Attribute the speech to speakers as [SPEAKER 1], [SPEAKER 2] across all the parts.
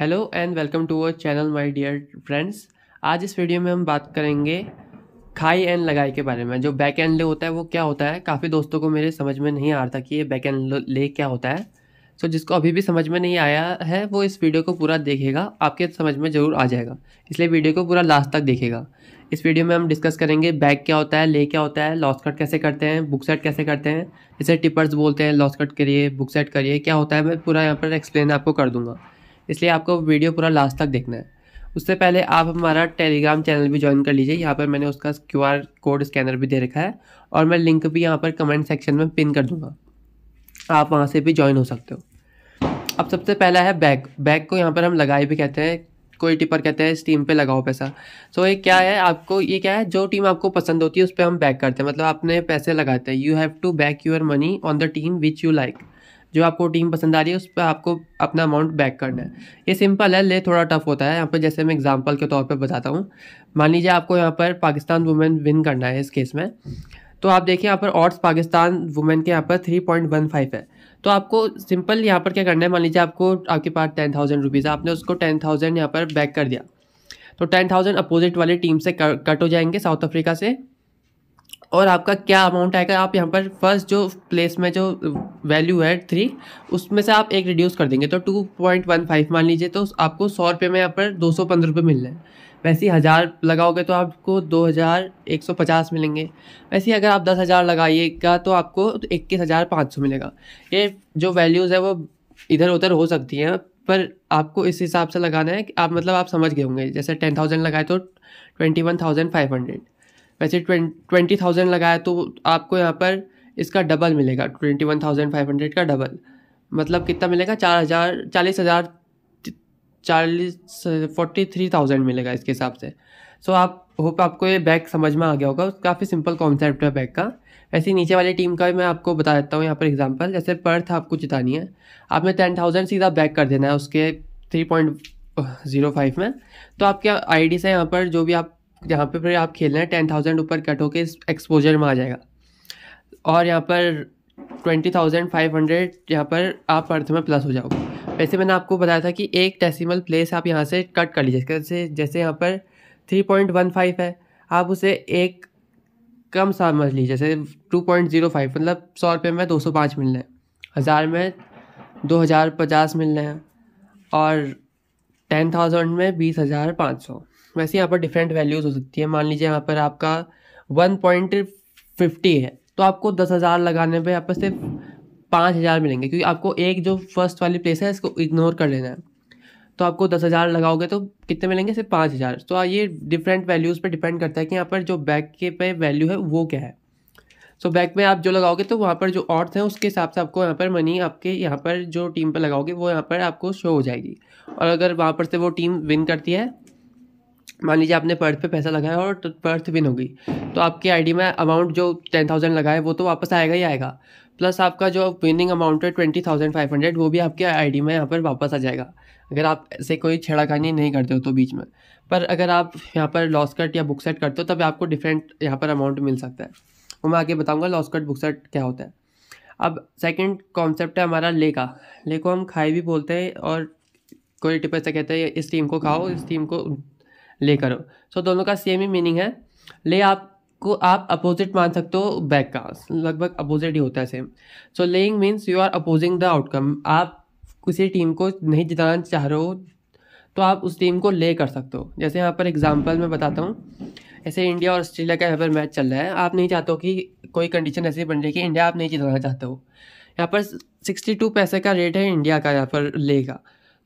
[SPEAKER 1] hello and welcome to our channel my dear friends आज इस video में हम बात करेंगे खाई एंड लगाई के बारे में जो बैक एंड ले होता है वो क्या होता है काफ़ी दोस्तों को मेरे समझ में नहीं आ रहा था कि ये बैक एंड ले क्या होता है सो so, जिसको अभी भी समझ में नहीं आया है वो इस वीडियो को पूरा देखेगा आपके समझ में ज़रूर आ जाएगा इसलिए वीडियो को पूरा लास्ट तक देखेगा इस वीडियो में हम डिस्कस करेंगे बैक क्या होता है ले क्या होता है लॉस कट कैसे करते हैं बुक सेट कैसे करते हैं जैसे टिपर्स बोलते हैं लॉस कट करिए बुक सेट करिए क्या होता है मैं पूरा यहाँ पर एक्सप्लेन आपको कर दूँगा इसलिए आपको वीडियो पूरा लास्ट तक देखना है उससे पहले आप हमारा टेलीग्राम चैनल भी ज्वाइन कर लीजिए यहाँ पर मैंने उसका क्यू कोड स्कैनर भी दे रखा है और मैं लिंक भी यहाँ पर कमेंट सेक्शन में पिन कर दूँगा आप वहाँ से भी ज्वाइन हो सकते हो अब सबसे पहला है बैग बैग को यहाँ पर हम लगाए भी कहते हैं कोई टिपर कहते हैं इस टीम पे लगाओ पैसा सो so, ये क्या है आपको ये क्या है जो टीम आपको पसंद होती है उस पर हम बैक करते हैं मतलब आपने पैसे लगाते हैं you have to back your money on the team which you like जो आपको टीम पसंद आ रही है उस पर आपको अपना अमाउंट बैक करना है ये सिंपल है ले थोड़ा टफ होता है यहाँ पर जैसे मैं एग्जांपल के तौर पर बताता हूँ मान लीजिए आपको यहाँ पर पाकिस्तान वुमेन विन करना है इस केस में तो आप देखिए यहाँ पर ऑर्ड्स पाकिस्तान वुमेन के यहाँ पर थ्री पॉइंट वन फाइव है तो आपको सिंपल यहाँ पर क्या करना है मान लीजिए आपको आपके पास टेन थाउजेंड रुपीज़ है आपने उसको टेन थाउजेंड यहाँ पर बैक कर दिया तो टेन थाउजेंड अपोजिट वाली टीम से कट हो जाएंगे साउथ अफ्रीका से और आपका क्या अमाउंट आएगा आप यहाँ पर फर्स्ट जो प्लेस में जो वैल्यू है थ्री उसमें से आप एक रिड्यूस कर देंगे तो टू पॉइंट वन फाइव मान लीजिए तो आपको सौ रुपये में यहाँ पर दो सौ पंद्रह रुपये मिल रहे हैं वैसे ही हज़ार लगाओगे तो आपको दो हज़ार एक सौ पचास मिलेंगे वैसे ही अगर आप दस हज़ार लगाइएगा तो आपको इक्कीस हज़ार पाँच सौ मिलेगा ये जो वैल्यूज़ है वो इधर उधर हो सकती हैं पर आपको इस हिसाब से लगाना है कि आप मतलब आप समझ गए होंगे जैसे टेन थाउजेंड लगाए तो twenty one thousand five hundred वैसे ट्वेंटी थाउजेंड लगाया तो आपको यहाँ पर इसका डबल मिलेगा twenty one thousand five hundred का डबल मतलब कितना मिलेगा चार हज़ार चालीस हज़ार चालीस फोर्टी थ्री थाउजेंड मिलेगा इसके हिसाब से सो आप होप आपको ये बैग समझ में आ गया होगा काफ़ी सिंपल कॉन्सेप्ट है बैग का वैसे नीचे वाली टीम का भी मैं आपको बता देता हूँ यहाँ पर एग्जांपल जैसे पर्थ आपको जितानी है आपने टेन थाउजेंड सीधा बैक कर देना है उसके थ्री पॉइंट ज़ीरो फाइव में तो आपके आईडी से यहाँ पर जो भी आप जहाँ पे फिर आप खेल रहे हैं टेन थाउजेंड ऊपर कट होकर इस एक्सपोजर में आ जाएगा और यहाँ पर ट्वेंटी थाउजेंड फाइव हंड्रेड यहाँ पर आप अर्थ में प्लस हो जाओगे वैसे मैंने आपको बताया था कि एक डेसिमल प्लेस आप यहाँ से कट कर लीजिए जैसे जैसे यहाँ पर थ्री पॉइंट वन फाइव है आप उसे एक कम समझ लीजिए जैसे टू पॉइंट ज़ीरो फाइव मतलब सौ रुपये में दो सौ पाँच मिल रहे हैं हज़ार में दो हज़ार पचास मिल रहे हैं और टेन थाउजेंड में बीस हज़ार पाँच सौ वैसे यहाँ पर डिफरेंट वैल्यूज़ हो सकती है मान लीजिए यहाँ पर आपका वन पॉइंट फिफ्टी है तो आपको दस हज़ार लगाने पे यहाँ पर सिर्फ पाँच हज़ार मिलेंगे क्योंकि आपको एक जो फर्स्ट वाली प्लेस है इसको इग्नोर कर लेना है तो आपको दस हज़ार लगाओगे तो कितने मिलेंगे सिर्फ पाँच हज़ार तो ये डिफरेंट वैल्यूज़ पर डिपेंड करता है कि यहाँ पर जो बैक के पे वैल्यू है वो क्या है सो so, बैक में आप जो लगाओगे तो वहाँ पर जो ऑर्थ हैं उसके हिसाब से आपको यहाँ पर मनी आपके यहाँ पर जो टीम पर लगाओगे वो यहाँ पर आपको शो हो जाएगी और अगर वहाँ पर से वो टीम विन करती है मान लीजिए आपने पर्थ पे पैसा लगाया और तो पर्थ विन हो गई तो आपकी आईडी में अमाउंट जो टेन थाउजेंड लगाए वो तो वापस आएगा ही आएगा प्लस आपका जो विनिंग अमाउंट है ट्वेंटी थाउजेंड फाइव हंड्रेड वो भी आपके आईडी में यहाँ पर वापस आ जाएगा अगर आप ऐसे कोई छेड़ाखानी नहीं करते हो तो बीच में पर अगर आप यहाँ पर लॉस कट या बुक सेट करते हो तब आपको डिफरेंट यहाँ पर अमाउंट मिल सकता है वो मैं आगे बताऊँगा लॉस कट बुक सेट क्या होता है अब सेकेंड कॉन्सेप्ट है हमारा ले का ले को हम खाए भी बोलते हैं और कोई टिप से कहते हैं इस टीम को खाओ इस टीम को ले करो सो so, दोनों का सेम ही मीनिंग है ले आपको आप अपोजिट मान सकते हो बैक का लगभग अपोजिट ही होता है same so laying means you are opposing the outcome आप किसी टीम को नहीं जिताना चाह रहे हो तो आप उस टीम को ले कर सकते हो जैसे यहाँ पर एग्जाम्पल मैं बताता हूँ ऐसे इंडिया और ऑस्ट्रेलिया का यहाँ पर मैच चल रहा है आप नहीं चाहते हो कि कोई कंडीशन ऐसी बन रही है कि इंडिया आप नहीं जिताना चाहते हो यहाँ पर सिक्सटी टू पैसे का रेट है इंडिया का यहाँ पर ले का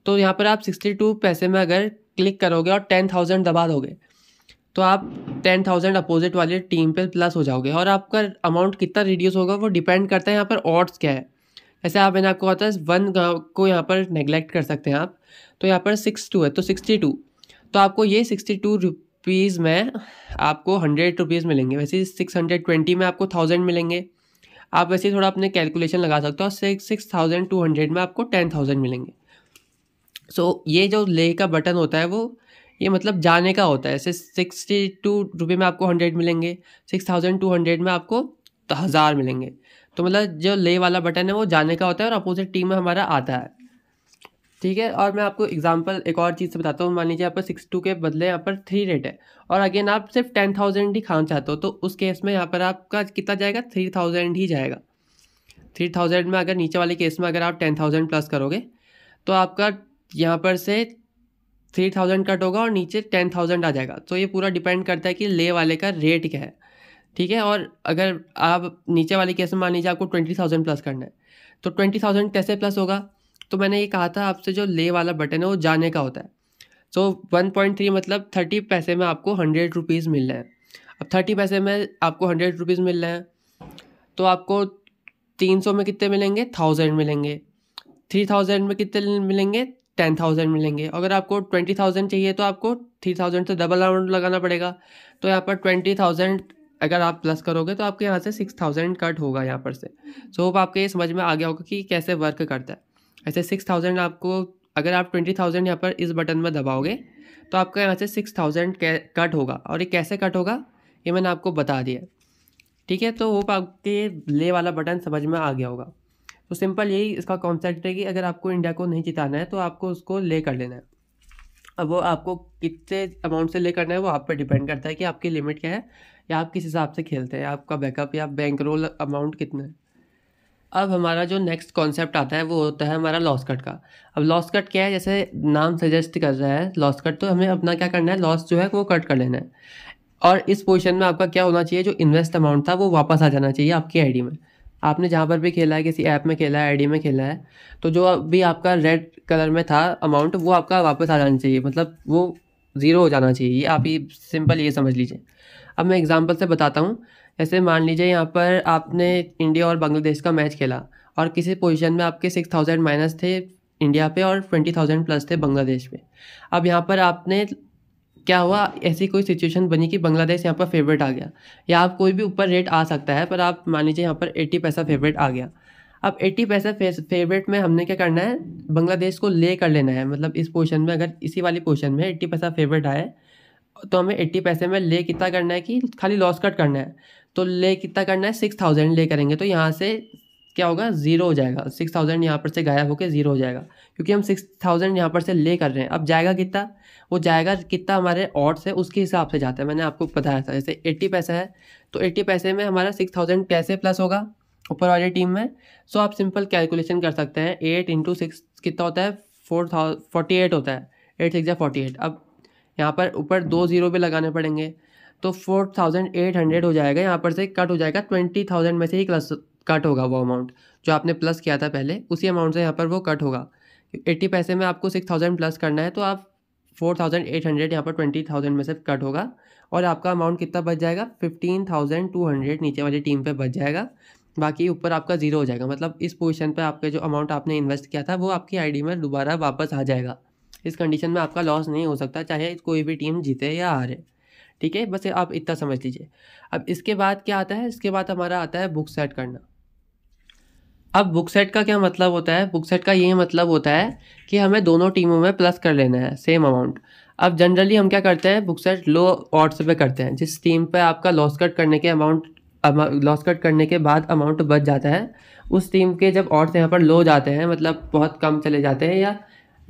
[SPEAKER 1] तो यहाँ पर आप सिक्सटी टू पैसे में अगर क्लिक करोगे और टेन थाउजेंड दबा दोगे तो आप टेन थाउजेंड अपोजिट वाले टीम पे प्लस हो जाओगे और आपका अमाउंट कितना रिड्यूस होगा वो डिपेंड करता है यहाँ पर ऑड्स क्या है ऐसे आप मैंने आपको बताया वन को यहाँ पर नेग्लेक्ट कर सकते हैं आप तो यहाँ पर सिक्स टू है तो सिक्सटी टू तो आपको ये सिक्सटी टू रुपीज़ में आपको हंड्रेड रुपीज़ मिलेंगे वैसे सिक्स हंड्रेड ट्वेंटी में आपको थाउजेंड मिलेंगे आप वैसे थोड़ा अपने कैलकुलेशन लगा सकते हो और six six thousand two hundred में आपको टेन थाउजेंड मिलेंगे सो so, ये जो ले का बटन होता है वो ये मतलब जाने का होता है ऐसे सिक्सटी टू रुपये में आपको हंड्रेड मिलेंगे सिक्स थाउजेंड टू हंड्रेड में आपको तो हज़ार मिलेंगे तो मतलब जो ले वाला बटन है वो जाने का होता है और अपोजिट टीम में हमारा आता है ठीक है और मैं आपको एग्जांपल एक और चीज़ से बताता हूँ मान लीजिए पर सिक्स टू के बदले यहाँ पर थ्री रेट है और अगेन आप सिर्फ टेन थाउजेंड ही खाना चाहते हो तो उस केस में यहाँ पर आपका कितना जाएगा थ्री थाउजेंड ही जाएगा थ्री थाउजेंड में अगर नीचे वाले केस में अगर आप टेन थाउजेंड प्लस करोगे तो आपका यहाँ पर से थ्री थाउजेंड कट होगा और नीचे टेन थाउजेंड आ जाएगा तो ये पूरा डिपेंड करता है कि ले वाले का रेट क्या है ठीक है और अगर आप नीचे वाले केस में मान लीजिए आपको ट्वेंटी थाउजेंड प्लस करना है तो ट्वेंटी थाउजेंड कैसे प्लस होगा तो मैंने ये कहा था आपसे जो ले वाला बटन है वो जाने का होता है सो वन पॉइंट थ्री मतलब थर्टी पैसे में आपको हंड्रेड रुपीज़ मिल रहे हैं अब थर्टी पैसे में आपको हंड्रेड रुपीज़ मिल रहे हैं तो आपको तीन सौ में कितने मिलेंगे थाउजेंड मिलेंगे थ्री थाउजेंड में कितने मिलेंगे टेन थाउजेंड मिलेंगे अगर आपको ट्वेंटी थाउजेंड चाहिए तो आपको थ्री थाउजेंड से डबल अमाउंट लगाना पड़ेगा तो यहाँ पर ट्वेंटी थाउजेंड अगर आप प्लस करोगे तो आपके यहाँ से सिक्स थाउजेंड कट होगा यहाँ पर से सो so, होप आपके ये समझ में आ गया होगा कि कैसे वर्क करता है ऐसे सिक्स थाउजेंड आपको अगर आप ट्वेंटी थाउजेंड यहाँ पर इस बटन में दबाओगे तो आपका यहाँ से सिक्स थाउजेंड कट होगा और ये कैसे कट होगा ये मैंने आपको बता दिया ठीक है तो होप आपके ले वाला बटन समझ में आ गया होगा तो सिंपल यही इसका कॉन्सेप्ट है कि अगर आपको इंडिया को नहीं जिताना है तो आपको उसको ले कर लेना है अब वो आपको कितने अमाउंट से ले करना है वो आप पर डिपेंड करता है कि आपकी लिमिट क्या है या आप किस हिसाब से खेलते हैं आपका बैकअप या बैंक रोल अमाउंट कितना है अब हमारा जो नेक्स्ट कॉन्सेप्ट आता है वो होता है हमारा लॉस कट का अब लॉस कट क्या है जैसे नाम सजेस्ट कर रहा है लॉस कट तो हमें अपना क्या करना है लॉस जो है वो कट कर लेना है और इस पोजीशन में आपका क्या होना चाहिए जो इन्वेस्ट अमाउंट था वो वापस आ जाना चाहिए आपकी आईडी में आपने जहाँ पर भी खेला है किसी ऐप में खेला है आईडी में खेला है तो जो भी आपका रेड कलर में था अमाउंट वो आपका वापस आ जाना चाहिए मतलब वो ज़ीरो हो जाना चाहिए ये आप ही सिंपल ये समझ लीजिए अब मैं एग्ज़ाम्पल से बताता हूँ ऐसे मान लीजिए यहाँ पर आपने इंडिया और बांग्लादेश का मैच खेला और किसी पोजिशन में आपके सिक्स थाउजेंड माइनस थे इंडिया पे और ट्वेंटी थाउजेंड प्लस थे बांग्लादेश पे अब यहाँ पर आपने क्या हुआ ऐसी कोई सिचुएशन बनी कि बांग्लादेश यहाँ पर फेवरेट आ गया या आप कोई भी ऊपर रेट आ सकता है पर आप मान लीजिए यहाँ पर एट्टी पैसा फेवरेट आ गया अब एट्टी पैसा फेवरेट में हमने क्या करना है बांग्लादेश को ले कर लेना है मतलब इस पोजिशन में अगर इसी वाली पोजिशन में एट्टी पैसा फेवरेट आए तो हमें एट्टी पैसे में ले कितना करना है कि खाली लॉस कट करना है तो ले कितना करना है सिक्स थाउजेंड ले करेंगे तो यहाँ से क्या होगा जीरो हो जाएगा सिक्स थाउजेंड यहाँ पर से गायब होकर जीरो हो जाएगा क्योंकि हम सिक्स थाउजेंड यहाँ पर से ले कर रहे हैं अब जाएगा कितना वो जाएगा कितना हमारे ऑट्स है उसके हिसाब से जाता है मैंने आपको बताया था जैसे एट्टी पैसा है तो एट्टी पैसे में हमारा सिक्स थाउजेंड कैसे प्लस होगा ऊपर वाली टीम में सो आप सिंपल कैलकुलेशन कर सकते हैं एट इंटू सिक्स कितना होता है फोर थाउ फोर्टी एट होता है एट सिक्स या फोर्टी एट अब यहाँ पर ऊपर दो ज़ीरो भी लगाने पड़ेंगे तो फोर थाउजेंड एट हंड्रेड हो जाएगा यहाँ पर से कट हो जाएगा ट्वेंटी थाउजेंड में से ही प्लस कट होगा वो अमाउंट जो आपने प्लस किया था पहले उसी अमाउंट से यहाँ पर वो कट होगा एट्टी पैसे में आपको सिक्स थाउजेंड प्लस करना है तो आप फोर थाउजेंड एट हंड्रेड यहाँ पर ट्वेंटी थाउजेंड में से कट होगा और आपका अमाउंट कितना बच जाएगा फिफ्टीन थाउजेंड टू हंड्रेड नीचे वाली टीम पे बच जाएगा बाकी ऊपर आपका ज़ीरो हो जाएगा मतलब इस पोजीशन पे आपके जो अमाउंट आपने इन्वेस्ट किया था वो आपकी आईडी में दोबारा वापस आ जाएगा इस कंडीशन में आपका लॉस नहीं हो सकता चाहे कोई भी टीम जीते या हारे ठीक है बस आप इतना समझ लीजिए अब इसके बाद क्या आता है इसके बाद हमारा आता है बुक सेट करना अब बुक सेट का क्या मतलब होता है बुक सेट का ये मतलब होता है कि हमें दोनों टीमों में प्लस कर लेना है सेम अमाउंट अब जनरली हम क्या करते हैं बुक सेट लो ऑड्स पे करते हैं जिस टीम पे आपका लॉस कट करने के अमाउंट लॉस कट करने के बाद अमाउंट बच जाता है उस टीम के जब ऑड्स यहाँ पर लो जाते हैं मतलब बहुत कम चले जाते हैं या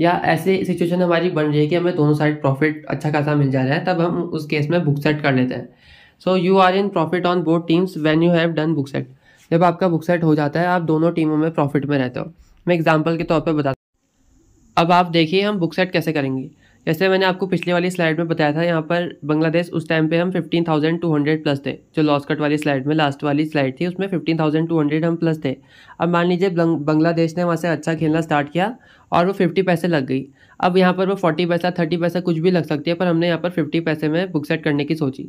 [SPEAKER 1] या ऐसी सिचुएशन हमारी बन रही है कि हमें दोनों साइड प्रॉफिट अच्छा खासा मिल जा रहा है तब हम उस केस में बुक सेट कर लेते हैं so you are in profit on both teams when you have done book set जब आपका बुक सेट हो जाता है आप दोनों टीमों में प्रॉफिट में रहते हो मैं एग्जाम्पल के तौर पर बता अब आप देखिए हम बुक सेट कैसे करेंगे जैसे मैंने आपको पिछले वाली स्लाइड में बताया था यहाँ पर बांग्लादेश उस टाइम पे हम 15,200 प्लस थे जो लॉस कट वाली स्लाइड में लास्ट वाली स्लाइड थी उसमें 15,200 हम प्लस थे अब मान लीजिए बांग्लादेश ने वहाँ से अच्छा खेलना स्टार्ट किया और वो 50 पैसे लग गई अब यहाँ पर वो फोर्टी पैसा थर्टी पैसा कुछ भी लग सकती है पर हमने यहाँ पर फिफ्टी पैसे में बुक सेट करने की सोची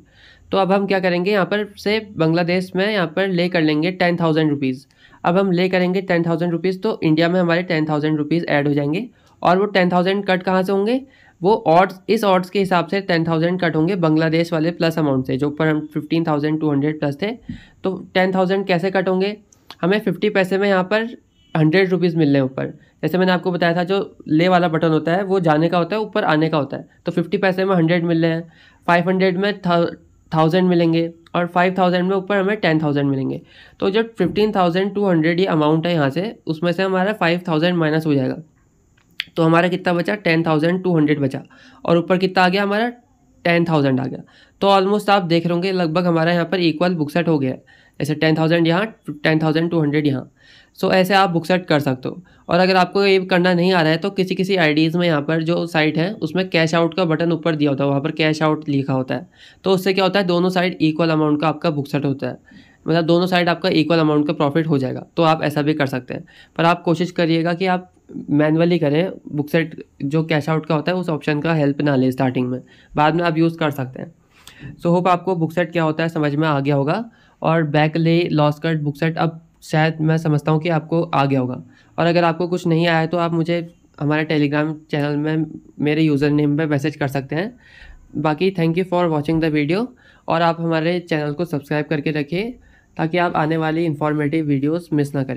[SPEAKER 1] तो अब हम क्या करेंगे यहाँ पर से बांग्लादेश में यहाँ पर ले कर लेंगे टेन थाउजेंड रुपीज़ अब हम ले करेंगे टेन थाउजेंड रुपीज़ तो इंडिया में हमारे टेन थाउजेंड रुपीज़ ऐड हो जाएंगे और वो टेन थाउजेंड कट कहाँ से होंगे वो ऑड्स इस ऑड्स के हिसाब से टेन थाउजेंड कट होंगे बांग्लादेश वाले प्लस अमाउंट से जो ऊपर हम fifteen thousand two hundred plus थे तो टेन थाउजेंड कैसे कट होंगे हमें फिफ्टी पैसे में यहाँ पर हंड्रेड रुपीज़ मिल रहे हैं ऊपर जैसे मैंने आपको बताया था जो ले वाला बटन होता है वो जाने का होता है ऊपर आने का होता है तो फिफ्टी पैसे में हंड्रेड मिल रहे हैं फाइव हंड्रेड में थाउजेंड मिलेंगे और फाइव थाउजेंड में ऊपर हमें टेन थाउजेंड मिलेंगे तो जब फिफ्टीन थाउजेंड टू हंड्रेड ये अमाउंट है यहाँ से उसमें से हमारा फाइव थाउजेंड माइनस हो जाएगा तो हमारा कितना बचा टेन थाउजेंड टू हंड्रेड बचा और ऊपर कितना आ गया हमारा टेन थाउजेंड आ गया तो ऑलमोस्ट आप देख रहे होंगे लगभग हमारा यहाँ पर इक्वल बुक सेट हो गया है ऐसे टेन थाउजेंड यहाँ टेन थाउजेंड टू हंड्रेड यहाँ सो ऐसे आप बुक सेट कर सकते हो और अगर आपको ये करना नहीं आ रहा है तो किसी किसी आईडीज़ में यहाँ पर जो साइट है उसमें कैश आउट का बटन ऊपर दिया होता है वहाँ पर कैश आउट लिखा होता है तो उससे क्या होता है दोनों साइड इक्वल अमाउंट का आपका बुक सेट होता है मतलब दोनों साइड आपका इक्वल अमाउंट का प्रॉफिट हो जाएगा तो आप ऐसा भी कर सकते हैं पर आप कोशिश करिएगा कि आप मैनुअली करें बुक सेट जो कैश आउट का होता है उस ऑप्शन का हेल्प ना लें स्टार्टिंग में बाद में आप यूज़ कर सकते हैं सो so, होप आपको बुक सेट क्या होता है समझ में आ गया होगा और बैक ले लॉस कट बुक सेट अब शायद मैं समझता हूँ कि आपको आ गया होगा और अगर आपको कुछ नहीं आया तो आप मुझे हमारे टेलीग्राम चैनल में मेरे यूज़र नेम पर मैसेज कर सकते हैं बाकी thank you for watching the video और आप हमारे चैनल को सब्सक्राइब करके रखिए ताकि आप आने वाली इन्फॉर्मेटिव वीडियोस मिस ना करें